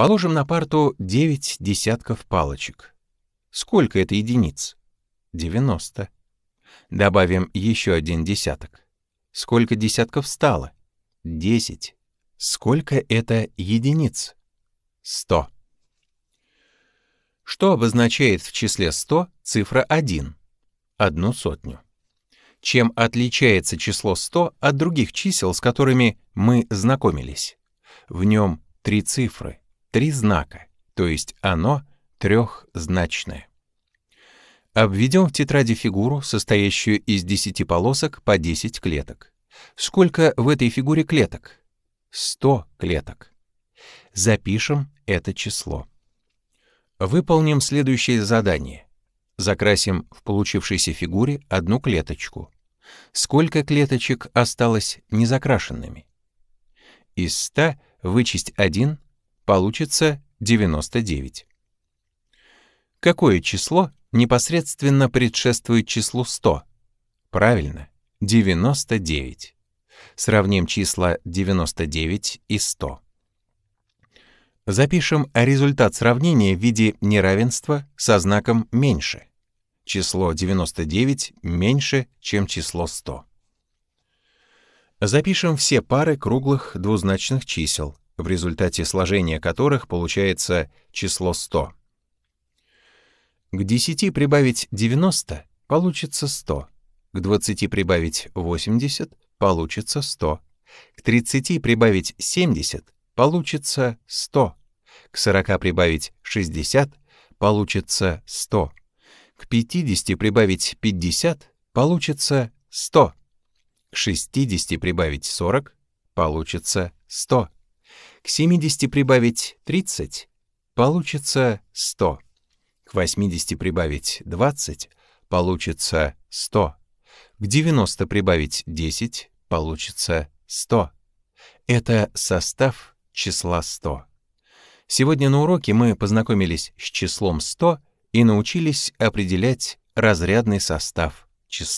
Положим на парту 9 десятков палочек. Сколько это единиц? 90. Добавим еще один десяток. Сколько десятков стало? 10. Сколько это единиц? 100. Что обозначает в числе 100 цифра 1? Одну сотню. Чем отличается число 100 от других чисел, с которыми мы знакомились? В нем три цифры три знака, то есть оно трехзначное. Обведем в тетради фигуру, состоящую из 10 полосок по 10 клеток. Сколько в этой фигуре клеток? 100 клеток. Запишем это число. Выполним следующее задание. Закрасим в получившейся фигуре одну клеточку. Сколько клеточек осталось незакрашенными? Из 100 вычесть 1 получится 99. Какое число непосредственно предшествует числу 100? Правильно, 99. Сравним числа 99 и 100. Запишем результат сравнения в виде неравенства со знаком «меньше». Число 99 меньше, чем число 100. Запишем все пары круглых двузначных чисел в результате сложения которых получается число 100. К 10 прибавить 90 получится 100. К 20 прибавить 80 получится 100. К 30 прибавить 70 получится 100. К 40 прибавить 60 получится 100. К 50 прибавить 50 получится 100. К 60 прибавить 40 получится 100. К 70 прибавить 30 получится 100. К 80 прибавить 20 получится 100. К 90 прибавить 10 получится 100. Это состав числа 100. Сегодня на уроке мы познакомились с числом 100 и научились определять разрядный состав числа.